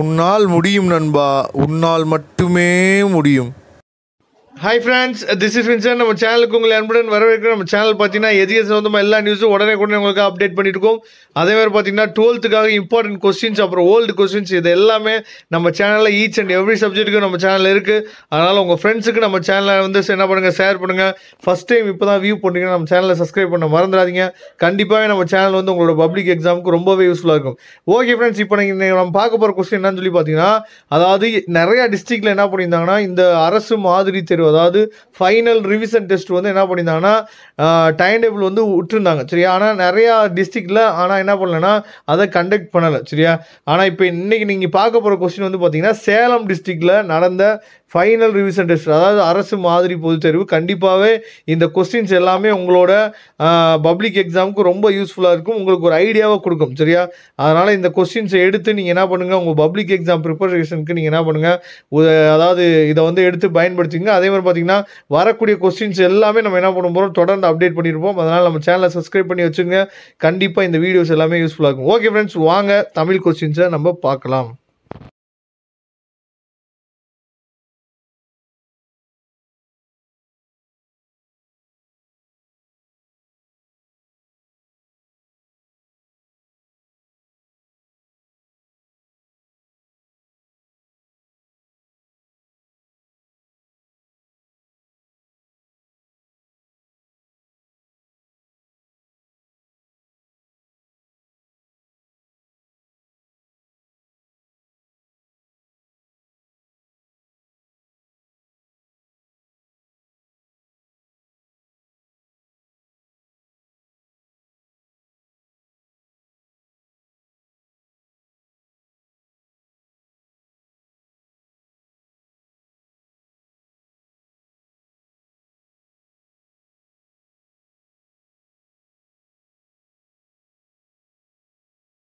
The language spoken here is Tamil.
உன்னால் முடியும் நண்பா உன்னால் மட்டுமே முடியும் hi friends this is Vinson நம்ம சேனலுக்கு உங்களை அன்புடன் வரவேற்கிறோம் நம்ம சேனல் பார்த்தீங்கன்னா எஜுகேஷன் சம்மந்தமாக எல்லா நியூஸும் உடனே உடனே உங்களுக்கு அப்டேட் பண்ணிட்டு இருக்கோம் அதே மாதிரி பார்த்தீங்கன்னா டுவெல்த்துக்காக இம்பார்ட்டன்ட் கொஸ்டின்ஸ் அப்புறம் ஓல்டு கொஸ்டின்ஸ் இது எல்லாமே நம்ம சேனலில் ஈச் அண்ட் எவ்ரி சப்ஜெக்ட்டுக்கும் நம்ம சேனல் இருக்குது அதனால் உங்கள் ஃப்ரெண்ட்ஸுக்கு நம்ம சேனலை வந்து என்ன பண்ணுங்கள் ஷேர் பண்ணுங்கள் ஃபஸ்ட் டைம் இப்போ தான் வியூ பண்ணுறீங்கன்னா நம்ம சேனலை சப்ஸ்கிரைப் பண்ண மறந்துடாதீங்க கண்டிப்பாகவே நம்ம சேனல் வந்து உங்களோட பப்ளிக் எக்ஸாமுக்கு ரொம்பவே யூஸ்ஃபுல்லாக இருக்கும் ஓகே ஃப்ரெண்ட்ஸ் இப்போ நீங்கள் நம்ம பார்க்க போகிற கொஸ்டின் என்னன்னு சொல்லி பார்த்தீங்கன்னா அதாவது நிறையா டிஸ்ட்ரிக்டில் என்ன பண்ணியிருந்தாங்கன்னா இந்த அரசு மாதிரி தெரிவது அதாவது ஃபைனல் ரிவிஷன் டெஸ்ட் வந்து என்ன பண்ணியிருந்தாங்கன்னா டைம் டேபிள் வந்து விட்டுருந்தாங்க சரியா ஆனால் நிறையா டிஸ்ட்ரிக்டில் ஆனால் என்ன பண்ணலன்னா அதை கண்டக்ட் பண்ணலை சரியா ஆனால் இப்போ இன்றைக்கி நீங்கள் பார்க்க போகிற கொஸ்டின் வந்து பார்த்தீங்கன்னா சேலம் டிஸ்ட்ரிக்டில் நடந்த ஃபைனல் ரிவிஷன் டெஸ்ட் அதாவது அரசு மாதிரி பொதுத் கண்டிப்பாகவே இந்த கொஸ்டின்ஸ் எல்லாமே உங்களோட பப்ளிக் எக்ஸாமுக்கு ரொம்ப யூஸ்ஃபுல்லாக இருக்கும் உங்களுக்கு ஒரு ஐடியாவை கொடுக்கும் சரியா அதனால் இந்த கொஸ்டின்ஸை எடுத்து நீங்கள் என்ன பண்ணுங்கள் உங்கள் பப்ளிக் எக்ஸாம் ப்ரிப்பரேஷனுக்கு நீங்கள் என்ன பண்ணுங்கள் அதாவது இதை வந்து எடுத்து பயன்படுத்திங்க அதே மாதிரி பார்த்தீங்கன்னா வரக்கூடிய கொஸ்டின்ஸ் எல்லாமே நம்ம என்ன பண்ண போகிறோம் தொடர்ந்து அப்டேட் பண்ணியிருப்போம் அதனால் நம்ம சேனலை சப்ஸ்கிரைப் பண்ணி வச்சுங்க கண்டிப்பாக இந்த வீடியோஸ் எல்லாமே யூஸ்ஃபுல்லாக இருக்கும் ஓகே ஃப்ரெண்ட்ஸ் வாங்க தமிழ் கொஸ்டின்ஸை நம்ம பார்க்கலாம்